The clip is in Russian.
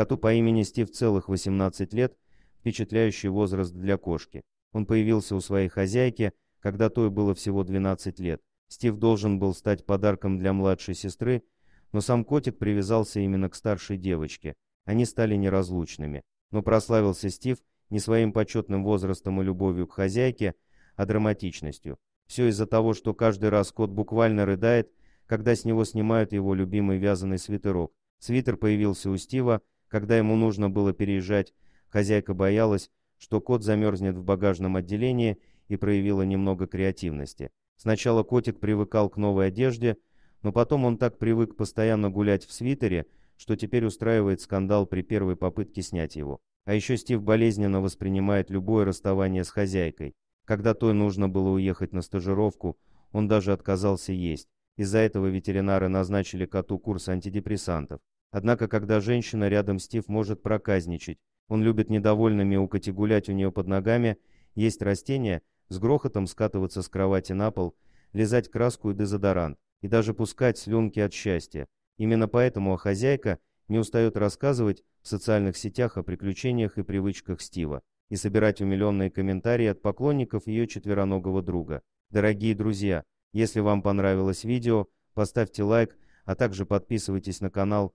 Коту по имени Стив целых 18 лет, впечатляющий возраст для кошки. Он появился у своей хозяйки, когда той было всего 12 лет. Стив должен был стать подарком для младшей сестры, но сам котик привязался именно к старшей девочке. Они стали неразлучными. Но прославился Стив не своим почетным возрастом и любовью к хозяйке, а драматичностью. Все из-за того, что каждый раз кот буквально рыдает, когда с него снимают его любимый вязаный свитерок. Свитер появился у Стива, когда ему нужно было переезжать, хозяйка боялась, что кот замерзнет в багажном отделении и проявила немного креативности. Сначала котик привыкал к новой одежде, но потом он так привык постоянно гулять в свитере, что теперь устраивает скандал при первой попытке снять его. А еще Стив болезненно воспринимает любое расставание с хозяйкой. Когда той нужно было уехать на стажировку, он даже отказался есть. Из-за этого ветеринары назначили коту курс антидепрессантов. Однако, когда женщина рядом, Стив может проказничать. Он любит недовольно мяукать и гулять у нее под ногами, есть растения, с грохотом скатываться с кровати на пол, лизать краску и дезодорант, и даже пускать слюнки от счастья. Именно поэтому а хозяйка не устает рассказывать в социальных сетях о приключениях и привычках Стива и собирать умиленные комментарии от поклонников ее четвероногого друга. Дорогие друзья, если вам понравилось видео, поставьте лайк, а также подписывайтесь на канал